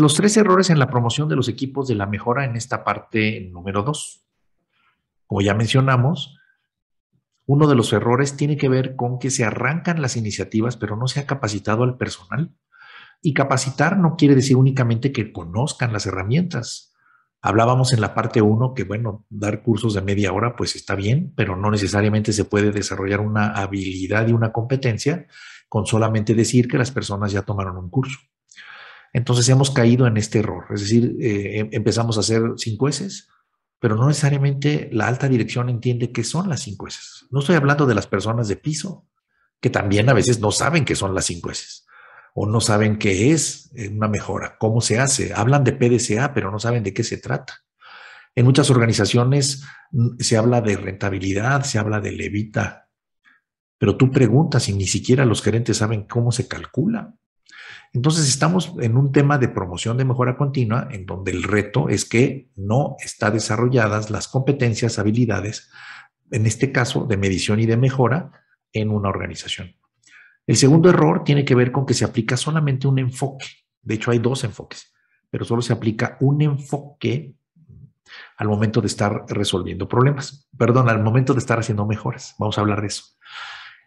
los tres errores en la promoción de los equipos de la mejora en esta parte número dos. Como ya mencionamos, uno de los errores tiene que ver con que se arrancan las iniciativas, pero no se ha capacitado al personal. Y capacitar no quiere decir únicamente que conozcan las herramientas. Hablábamos en la parte uno que, bueno, dar cursos de media hora pues está bien, pero no necesariamente se puede desarrollar una habilidad y una competencia con solamente decir que las personas ya tomaron un curso. Entonces hemos caído en este error, es decir, eh, em, empezamos a hacer cinco S, pero no necesariamente la alta dirección entiende qué son las cinco S. No estoy hablando de las personas de piso, que también a veces no saben qué son las cinco S, o no saben qué es eh, una mejora, cómo se hace. Hablan de PDCA, pero no saben de qué se trata. En muchas organizaciones mm, se habla de rentabilidad, se habla de levita, pero tú preguntas y ni siquiera los gerentes saben cómo se calcula. Entonces estamos en un tema de promoción de mejora continua en donde el reto es que no están desarrolladas las competencias, habilidades, en este caso de medición y de mejora en una organización. El segundo error tiene que ver con que se aplica solamente un enfoque. De hecho, hay dos enfoques, pero solo se aplica un enfoque al momento de estar resolviendo problemas. Perdón, al momento de estar haciendo mejoras. Vamos a hablar de eso.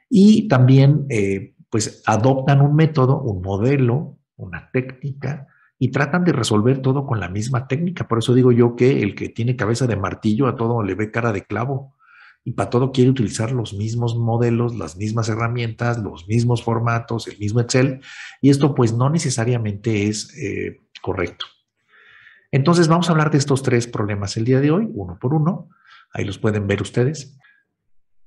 Y también eh, pues adoptan un método, un modelo, una técnica y tratan de resolver todo con la misma técnica. Por eso digo yo que el que tiene cabeza de martillo a todo le ve cara de clavo y para todo quiere utilizar los mismos modelos, las mismas herramientas, los mismos formatos, el mismo Excel y esto pues no necesariamente es eh, correcto. Entonces vamos a hablar de estos tres problemas el día de hoy, uno por uno. Ahí los pueden ver ustedes.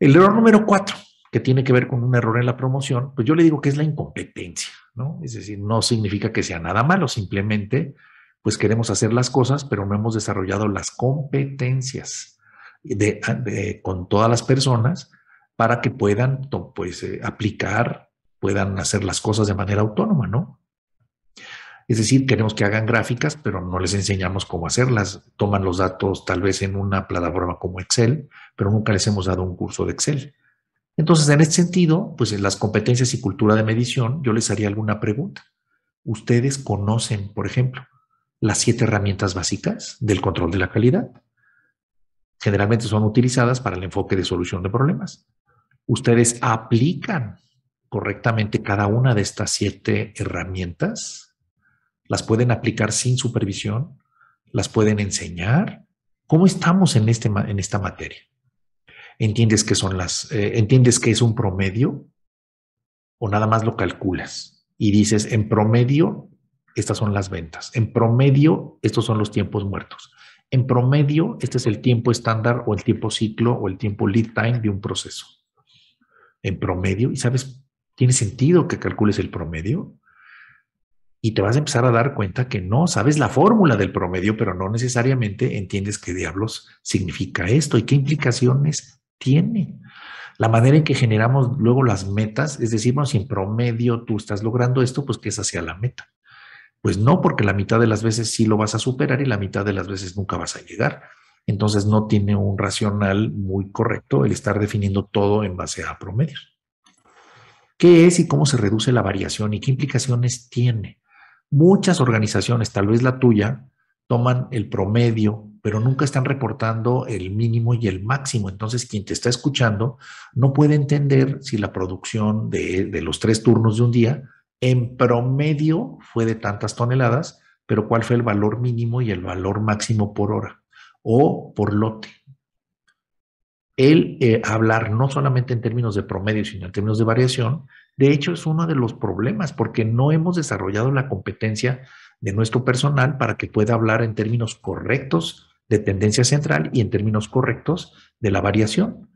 El error número cuatro tiene que ver con un error en la promoción, pues yo le digo que es la incompetencia, ¿no? Es decir, no significa que sea nada malo, simplemente pues queremos hacer las cosas, pero no hemos desarrollado las competencias de, con todas las personas para que puedan pues, eh, aplicar, puedan hacer las cosas de manera autónoma, ¿no? Es decir, queremos que hagan gráficas, pero no les enseñamos cómo hacerlas. Toman los datos tal vez en una plataforma como Excel, pero nunca les hemos dado un curso de Excel. Entonces, en este sentido, pues en las competencias y cultura de medición, yo les haría alguna pregunta. ¿Ustedes conocen, por ejemplo, las siete herramientas básicas del control de la calidad? Generalmente son utilizadas para el enfoque de solución de problemas. ¿Ustedes aplican correctamente cada una de estas siete herramientas? ¿Las pueden aplicar sin supervisión? ¿Las pueden enseñar? ¿Cómo estamos en, este, en esta materia? entiendes que son las, eh, entiendes que es un promedio o nada más lo calculas y dices, en promedio, estas son las ventas, en promedio, estos son los tiempos muertos, en promedio, este es el tiempo estándar o el tiempo ciclo o el tiempo lead time de un proceso. En promedio, y sabes, tiene sentido que calcules el promedio y te vas a empezar a dar cuenta que no sabes la fórmula del promedio, pero no necesariamente entiendes qué diablos significa esto y qué implicaciones tiene. La manera en que generamos luego las metas es decir, si en promedio tú estás logrando esto, pues que esa sea la meta. Pues no, porque la mitad de las veces sí lo vas a superar y la mitad de las veces nunca vas a llegar. Entonces no tiene un racional muy correcto el estar definiendo todo en base a promedios. ¿Qué es y cómo se reduce la variación y qué implicaciones tiene? Muchas organizaciones, tal vez la tuya, toman el promedio pero nunca están reportando el mínimo y el máximo. Entonces, quien te está escuchando no puede entender si la producción de, los tres turnos de un día en promedio fue de tantas toneladas, pero cuál fue el valor mínimo y el valor máximo por hora o por lote. El eh, hablar no solamente en términos de promedio, sino en términos de variación, de hecho es uno de los problemas porque no hemos desarrollado la competencia de nuestro personal para que pueda hablar en términos correctos de tendencia central y en términos correctos de la variación.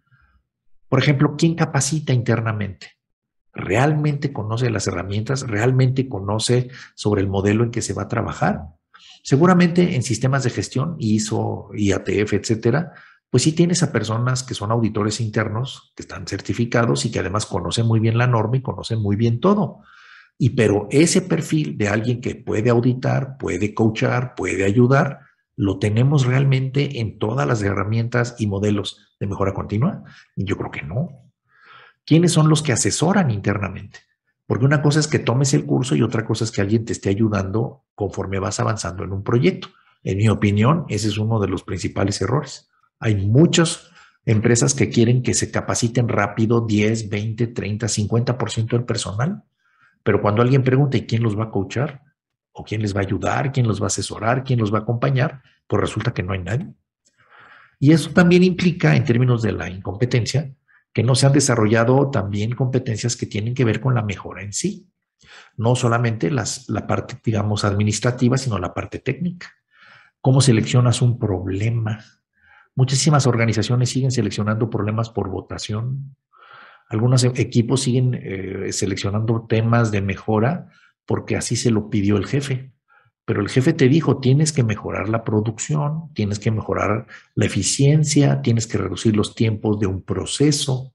Por ejemplo, ¿quién capacita internamente? ¿Realmente conoce las herramientas? ¿Realmente conoce sobre el modelo en que se va a trabajar? Seguramente en sistemas de gestión, ISO, IATF, etcétera, pues sí tienes a personas que son auditores internos, que están certificados y que además conocen muy bien la norma y conocen muy bien todo. Y pero ese perfil de alguien que puede auditar, puede coachar, puede ayudar, lo tenemos realmente en todas las herramientas y modelos de mejora continua? yo creo que no. ¿Quiénes son los que asesoran internamente? Porque una cosa es que tomes el curso y otra cosa es que alguien te esté ayudando conforme vas avanzando en un proyecto. En mi opinión, ese es uno de los principales errores. Hay muchas empresas que quieren que se capaciten rápido 10, 20, 30, 50% del personal, pero cuando alguien pregunta, ¿y quién los va a coachar? quién les va a ayudar, quién los va a asesorar, quién los va a acompañar, pues resulta que no hay nadie. Y eso también implica, en términos de la incompetencia, que no se han desarrollado también competencias que tienen que ver con la mejora en sí. No solamente las, la parte, digamos, administrativa, sino la parte técnica. ¿Cómo seleccionas un problema? Muchísimas organizaciones siguen seleccionando problemas por votación. Algunos equipos siguen eh, seleccionando temas de mejora porque así se lo pidió el jefe. Pero el jefe te dijo, tienes que mejorar la producción, tienes que mejorar la eficiencia, tienes que reducir los tiempos de un proceso,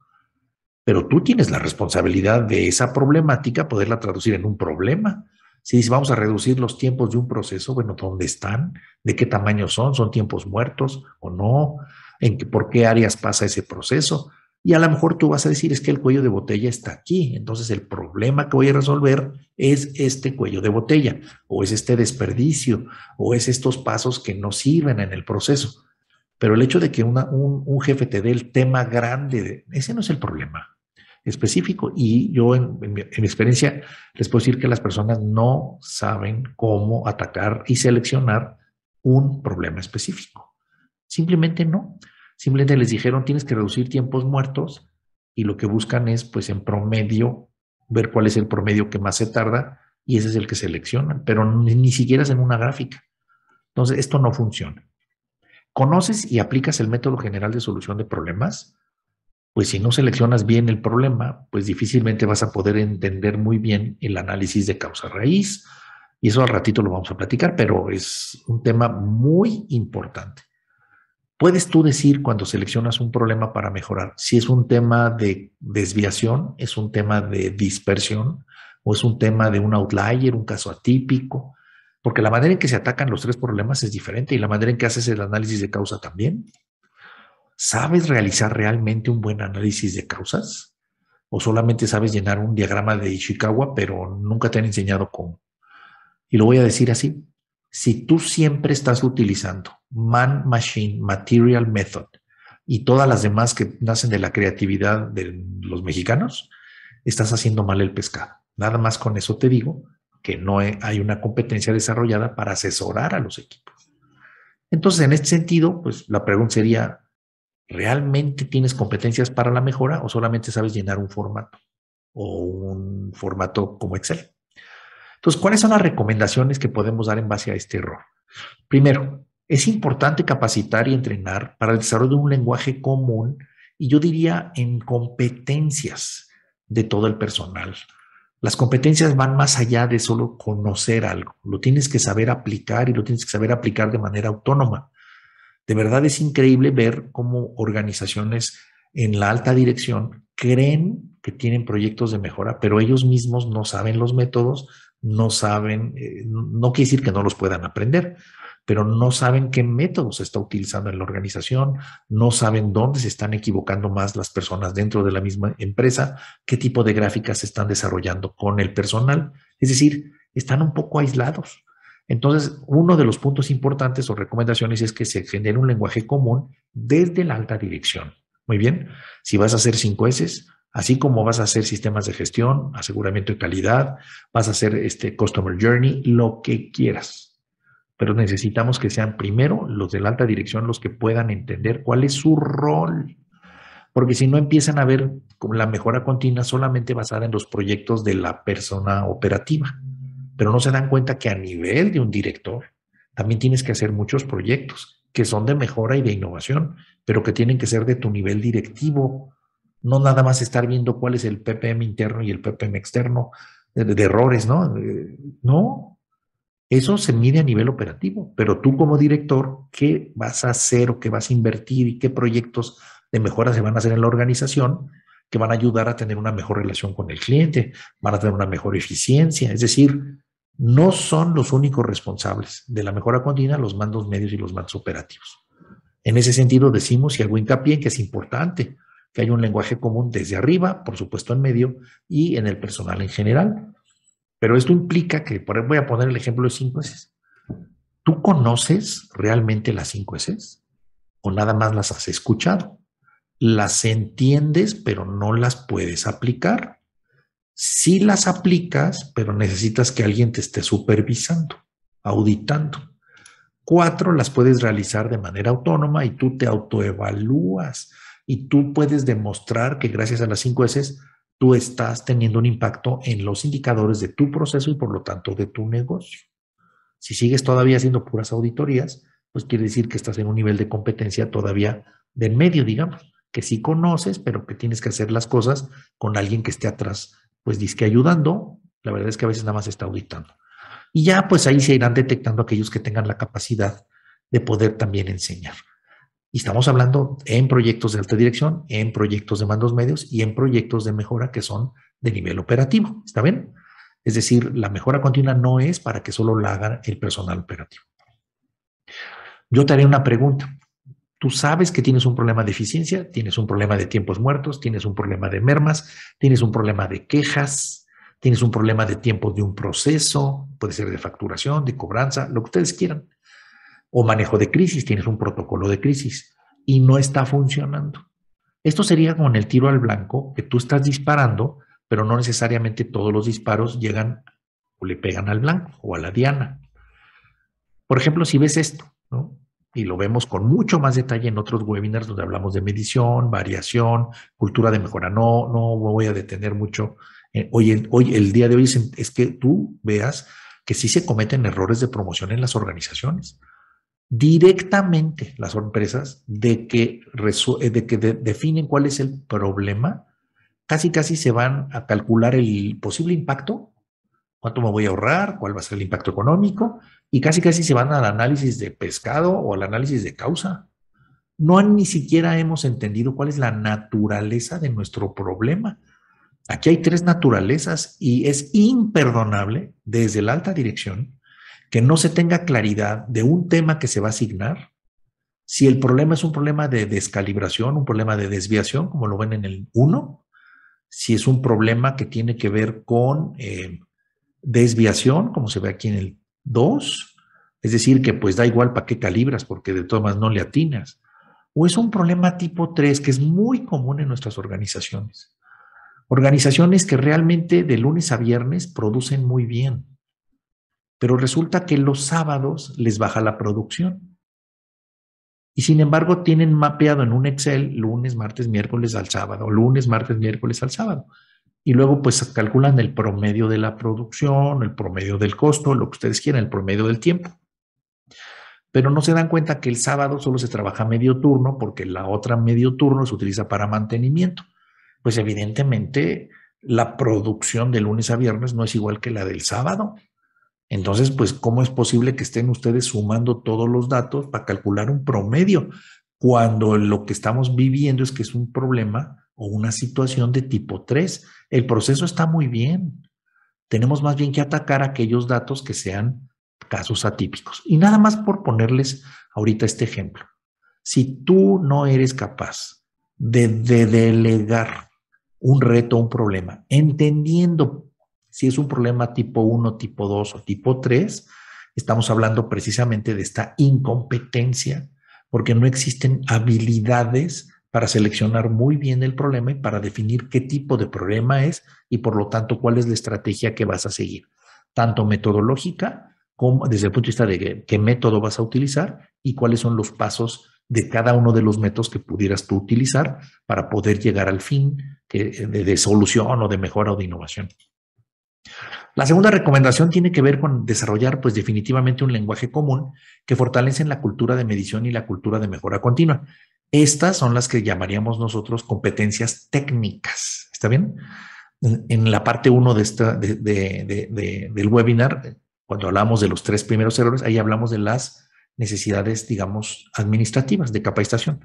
pero tú tienes la responsabilidad de esa problemática, poderla traducir en un problema. Si dices, vamos a reducir los tiempos de un proceso, bueno, ¿dónde están? ¿De qué tamaño son? ¿Son tiempos muertos o no? ¿En qué, ¿Por qué áreas pasa ese proceso? Y a lo mejor tú vas a decir, es que el cuello de botella está aquí, entonces el problema que voy a resolver es este cuello de botella, o es este desperdicio, o es estos pasos que no sirven en el proceso. Pero el hecho de que un, jefe te dé el tema grande, ese no es el problema específico. Y yo en mi experiencia les puedo decir que las personas no saben cómo atacar y seleccionar un problema específico. Simplemente no. Simplemente les dijeron tienes que reducir tiempos muertos y lo que buscan es, pues, en promedio, ver cuál es el promedio que más se tarda y ese es el que seleccionan, pero ni, siquiera es en una gráfica. Entonces, esto no funciona. ¿Conoces y aplicas el método general de solución de problemas? Pues si no seleccionas bien el problema, pues difícilmente vas a poder entender muy bien el análisis de causa raíz. Y eso al ratito lo vamos a platicar, pero es un tema muy importante. Puedes tú decir cuando seleccionas un problema para mejorar si es un tema de desviación, es un tema de dispersión o es un tema de un outlier, un caso atípico, porque la manera en que se atacan los tres problemas es diferente y la manera en que haces el análisis de causa también. ¿Sabes realizar realmente un buen análisis de causas? ¿O solamente sabes llenar un diagrama de Ishikawa, pero nunca te han enseñado cómo? Y lo voy a decir así, si tú siempre estás utilizando man, machine, material method y todas las demás que nacen de la creatividad de los mexicanos, estás haciendo mal el pescado. Nada más con eso te digo que no hay una competencia desarrollada para asesorar a los equipos. Entonces, en este sentido, pues la pregunta sería, ¿realmente tienes competencias para la mejora o solamente sabes llenar un formato o un formato como Excel? Entonces, ¿cuáles son las recomendaciones que podemos dar en base a este error? Primero, es importante capacitar y entrenar para el desarrollo de un lenguaje común y yo diría en competencias de todo el personal. Las competencias van más allá de solo conocer algo, lo tienes que saber aplicar y lo tienes que saber aplicar de manera autónoma. De verdad es increíble ver cómo organizaciones en la alta dirección creen que tienen proyectos de mejora, pero ellos mismos no saben los métodos no saben, eh, no quiere decir que no los puedan aprender, pero no saben qué método se está utilizando en la organización, no saben dónde se están equivocando más las personas dentro de la misma empresa, qué tipo de gráficas se están desarrollando con el personal. Es decir, están un poco aislados. Entonces, uno de los puntos importantes o recomendaciones es que se genere un lenguaje común desde la alta dirección. Muy bien, si vas a hacer cinco S, Así como vas a hacer sistemas de gestión, aseguramiento de calidad, vas a hacer este customer journey, lo que quieras. Pero necesitamos que sean primero los de la alta dirección los que puedan entender cuál es su rol. Porque si no empiezan a ver la mejora continua solamente basada en los proyectos de la persona operativa, pero no se dan cuenta que a nivel de un director también tienes que hacer muchos proyectos que son de mejora y de innovación, pero que tienen que ser de tu nivel directivo, no nada más estar viendo cuál es el PPM interno y el PPM externo de, errores, ¿no? Eh, no, eso se mide a nivel operativo, pero tú como director, ¿qué vas a hacer o qué vas a invertir y qué proyectos de mejora se van a hacer en la organización que van a ayudar a tener una mejor relación con el cliente, van a tener una mejor eficiencia? Es decir, no son los únicos responsables de la mejora continua los mandos medios y los mandos operativos. En ese sentido decimos y hago hincapié en que es importante que hay un lenguaje común desde arriba, por supuesto en medio y en el personal en general. Pero esto implica que, por voy a poner el ejemplo de cinco S. ¿Tú conoces realmente las cinco S? ¿O nada más las has escuchado? Las entiendes, pero no las puedes aplicar. Sí las aplicas, pero necesitas que alguien te esté supervisando, auditando. Cuatro, las puedes realizar de manera autónoma y tú te autoevalúas y tú puedes demostrar que gracias a las cinco S tú estás teniendo un impacto en los indicadores de tu proceso y por lo tanto de tu negocio. Si sigues todavía haciendo puras auditorías, pues quiere decir que estás en un nivel de competencia todavía de medio, digamos, que sí conoces, pero que tienes que hacer las cosas con alguien que esté atrás, pues disque ayudando. La verdad es que a veces nada más está auditando. Y ya pues ahí se irán detectando aquellos que tengan la capacidad de poder también enseñar. Y estamos hablando en proyectos de alta dirección, en proyectos de mandos medios y en proyectos de mejora que son de nivel operativo. ¿Está bien? Es decir, la mejora continua no es para que solo la haga el personal operativo. Yo te haré una pregunta. Tú sabes que tienes un problema de eficiencia, tienes un problema de tiempos muertos, tienes un problema de mermas, tienes un problema de quejas, tienes un problema de tiempo de un proceso, puede ser de facturación, de cobranza, lo que ustedes quieran o manejo de crisis, tienes un protocolo de crisis y no está funcionando. Esto sería con el tiro al blanco que tú estás disparando, pero no necesariamente todos los disparos llegan o le pegan al blanco o a la diana. Por ejemplo, si ves esto, y lo vemos con mucho más detalle en otros webinars donde hablamos de medición, variación, cultura de mejora. No, no voy a detener mucho. Eh, hoy, hoy, el día de hoy es que tú veas que sí se cometen errores de promoción en las organizaciones directamente las empresas de que, eh, de que definen cuál es el problema, casi casi se van a calcular el posible impacto, cuánto me voy a ahorrar, cuál va a ser el impacto económico, y casi casi se van al análisis de pescado o al análisis de causa. No ni siquiera hemos entendido cuál es la naturaleza de nuestro problema. Aquí hay tres naturalezas y es imperdonable desde la alta dirección que no se tenga claridad de un tema que se va a asignar, si el problema es un problema de descalibración, un problema de desviación, como lo ven en el 1, si es un problema que tiene que ver con eh, desviación, como se ve aquí en el 2, es decir, que pues da igual para qué calibras, porque de todas maneras no le atinas, o es un problema tipo 3, que es muy común en nuestras organizaciones. Organizaciones que realmente de lunes a viernes producen muy bien, pero resulta que los sábados les baja la producción. Y sin embargo tienen mapeado en un Excel lunes, martes, miércoles al sábado, lunes, martes, miércoles al sábado. Y luego pues calculan el promedio de la producción, el promedio del costo, lo que ustedes quieran, el promedio del tiempo. Pero no se dan cuenta que el sábado solo se trabaja medio turno porque la otra medio turno se utiliza para mantenimiento. Pues evidentemente la producción de lunes a viernes no es igual que la del sábado. Entonces, pues, ¿cómo es posible que estén ustedes sumando todos los datos para calcular un promedio cuando lo que estamos viviendo es que es un problema o una situación de tipo 3? El proceso está muy bien. Tenemos más bien que atacar aquellos datos que sean casos atípicos. Y nada más por ponerles ahorita este ejemplo. Si tú no eres capaz de, delegar un reto, un problema, entendiendo si es un problema tipo 1, tipo 2 o tipo 3, estamos hablando precisamente de esta incompetencia, porque no existen habilidades para seleccionar muy bien el problema y para definir qué tipo de problema es y por lo tanto cuál es la estrategia que vas a seguir, tanto metodológica como desde el punto de vista de qué, método vas a utilizar y cuáles son los pasos de cada uno de los métodos que pudieras tú utilizar para poder llegar al fin de solución o de mejora o de innovación. La segunda recomendación tiene que ver con desarrollar pues definitivamente un lenguaje común que fortalece la cultura de medición y la cultura de mejora continua. Estas son las que llamaríamos nosotros competencias técnicas. ¿Está bien? En la parte 1 de del webinar, cuando hablamos de los tres primeros errores, ahí hablamos de las necesidades, digamos, administrativas de capacitación.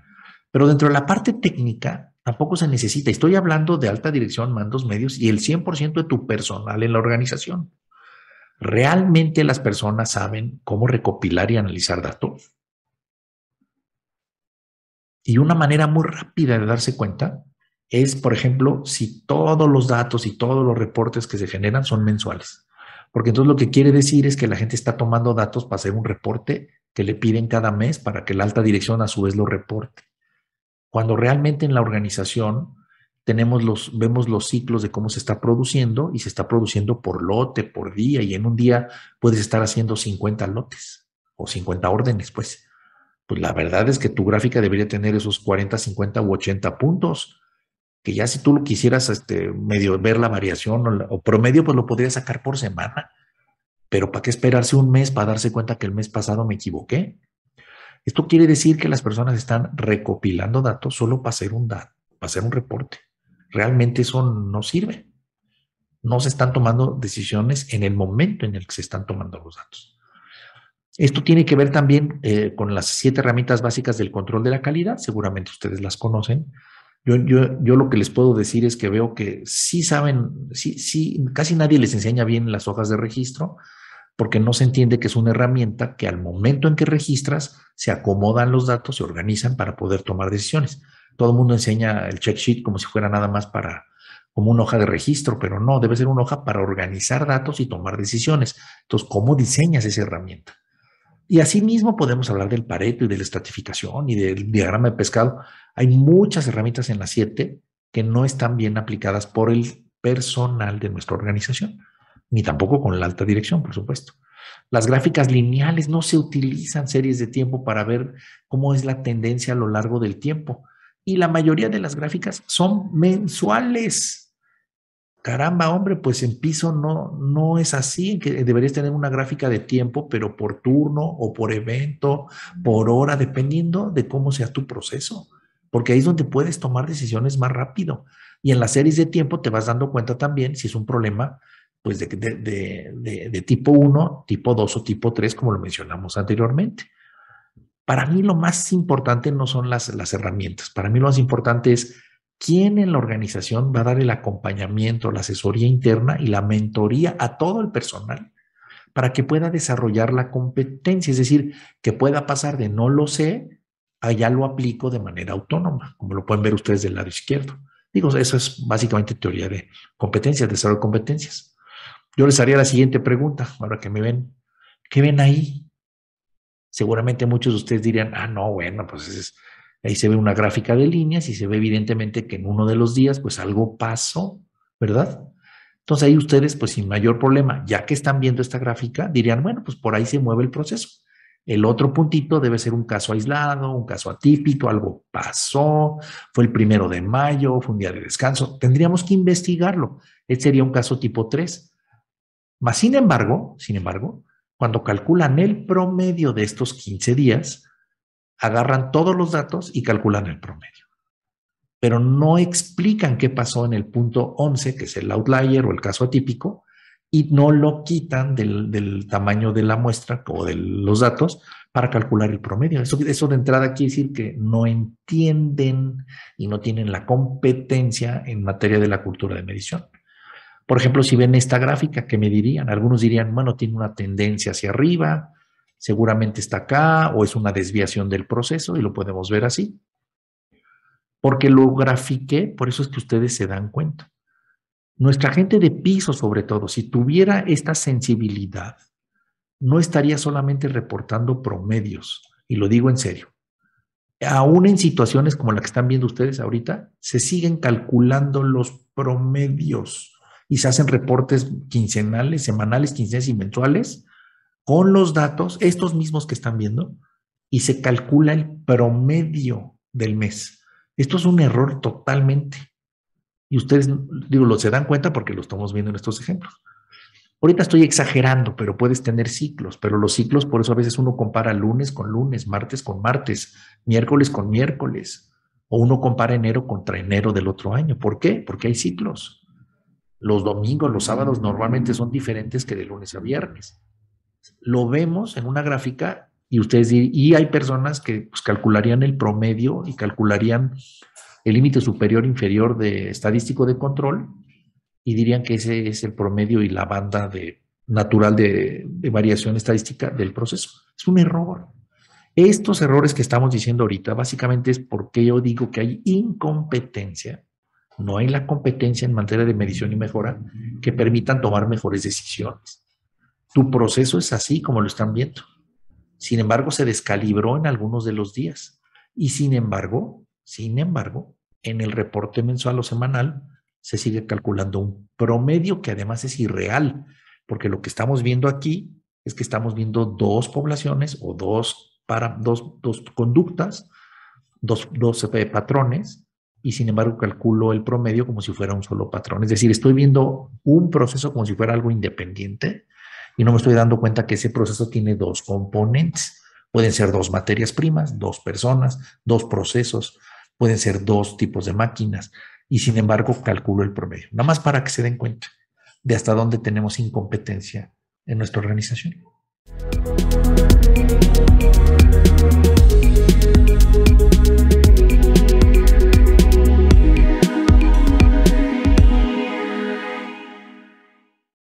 Pero dentro de la parte técnica Tampoco se necesita. Estoy hablando de alta dirección, mandos medios y el 100% de tu personal en la organización. ¿Realmente las personas saben cómo recopilar y analizar datos? Y una manera muy rápida de darse cuenta es, por ejemplo, si todos los datos y todos los reportes que se generan son mensuales. Porque entonces lo que quiere decir es que la gente está tomando datos para hacer un reporte que le piden cada mes para que la alta dirección a su vez lo reporte cuando realmente en la organización tenemos los, vemos los ciclos de cómo se está produciendo y se está produciendo por lote, por día, y en un día puedes estar haciendo 50 lotes o 50 órdenes, pues. Pues la verdad es que tu gráfica debería tener esos 40, 50 u 80 puntos, que ya si tú lo quisieras este, medio ver la variación o, o promedio, pues lo podrías sacar por semana. Pero ¿para qué esperarse un mes para darse cuenta que el mes pasado me equivoqué? Esto quiere decir que las personas están recopilando datos solo para hacer un, dato, para hacer un reporte. Realmente eso no sirve. No se están tomando decisiones en el momento en el que se están tomando los datos. Esto tiene que ver también eh, con las siete herramientas básicas del control de la calidad. Seguramente ustedes las conocen. Yo, yo, lo que les puedo decir es que veo que sí saben, sí, sí, casi nadie les enseña bien las hojas de registro, porque no se entiende que es una herramienta que al momento en que registras se acomodan los datos, se organizan para poder tomar decisiones. Todo el mundo enseña el check sheet como si fuera nada más para como una hoja de registro, pero no, debe ser una hoja para organizar datos y tomar decisiones. Entonces, ¿cómo diseñas esa herramienta? Y asimismo podemos hablar del Pareto y de la estratificación y del diagrama de pescado. Hay muchas herramientas en las siete que no están bien aplicadas por el personal de nuestra organización ni tampoco con la alta dirección, por supuesto. Las gráficas lineales no se utilizan series de tiempo para ver cómo es la tendencia a lo largo del tiempo. Y la mayoría de las gráficas son mensuales. Caramba, hombre, pues en piso no, no es así, que deberías tener una gráfica de tiempo, pero por turno o por evento, por hora, dependiendo de cómo sea tu proceso, porque ahí es donde puedes tomar decisiones más rápido. Y en las series de tiempo te vas dando cuenta también si es un problema pues de, tipo 1, tipo 2 o tipo 3, como lo mencionamos anteriormente. Para mí lo más importante no son las, las herramientas, para mí lo más importante es quién en la organización va a dar el acompañamiento, la asesoría interna y la mentoría a todo el personal para que pueda desarrollar la competencia, es decir, que pueda pasar de no lo sé a ya lo aplico de manera autónoma, como lo pueden ver ustedes del lado izquierdo. Digo, eso es básicamente teoría de competencias, desarrollo de competencias. Yo les haría la siguiente pregunta, ahora que me ven. ¿Qué ven ahí? Seguramente muchos de ustedes dirían, ah, no, bueno, pues ahí se ve una gráfica de líneas y se ve evidentemente que en uno de los días, pues algo pasó, ¿verdad? Entonces ahí ustedes, pues sin mayor problema, ya que están viendo esta gráfica, dirían, bueno, pues por ahí se mueve el proceso. El otro puntito debe ser un caso aislado, un caso atípico, algo pasó, fue el primero de mayo, fue un día de descanso. Tendríamos que investigarlo. Este sería un caso tipo 3. Mas, sin embargo, sin embargo, cuando calculan el promedio de estos 15 días, agarran todos los datos y calculan el promedio. Pero no explican qué pasó en el punto 11, que es el outlier o el caso atípico, y no lo quitan del, tamaño de la muestra o de los datos para calcular el promedio. Eso, eso de entrada quiere decir que no entienden y no tienen la competencia en materia de la cultura de medición. Por ejemplo, si ven esta gráfica, ¿qué me dirían? Algunos dirían, bueno, tiene una tendencia hacia arriba, seguramente está acá o es una desviación del proceso y lo podemos ver así. Porque lo grafiqué, por eso es que ustedes se dan cuenta. Nuestra gente de piso, sobre todo, si tuviera esta sensibilidad, no estaría solamente reportando promedios, y lo digo en serio. Aún en situaciones como la que están viendo ustedes ahorita, se siguen calculando los promedios y se hacen reportes quincenales, semanales, quincenales y mensuales con los datos, estos mismos que están viendo, y se calcula el promedio del mes. Esto es un error totalmente. Y ustedes, digo, lo se dan cuenta porque lo estamos viendo en estos ejemplos. Ahorita estoy exagerando, pero puedes tener ciclos, pero los ciclos, por eso a veces uno compara lunes con lunes, martes con martes, miércoles con miércoles, o uno compara enero contra enero del otro año. ¿Por qué? Porque hay ciclos. Los domingos, los sábados normalmente son diferentes que de lunes a viernes. Lo vemos en una gráfica y ustedes y hay personas que pues, calcularían el promedio y calcularían el límite superior inferior de estadístico de control y dirían que ese es el promedio y la banda de, natural de, de variación estadística del proceso. Es un error. Estos errores que estamos diciendo ahorita básicamente es porque yo digo que hay incompetencia no hay la competencia en materia de medición y mejora que permitan tomar mejores decisiones. Tu proceso es así como lo están viendo. Sin embargo, se descalibró en algunos de los días. Y sin embargo, sin embargo, en el reporte mensual o semanal se sigue calculando un promedio que además es irreal, porque lo que estamos viendo aquí es que estamos viendo dos poblaciones o dos, para, dos, conductas, dos, dos eh, patrones y sin embargo calculo el promedio como si fuera un solo patrón. Es decir, estoy viendo un proceso como si fuera algo independiente y no me estoy dando cuenta que ese proceso tiene dos componentes. Pueden ser dos materias primas, dos personas, dos procesos, pueden ser dos tipos de máquinas y sin embargo calculo el promedio. Nada más para que se den cuenta de hasta dónde tenemos incompetencia en nuestra organización.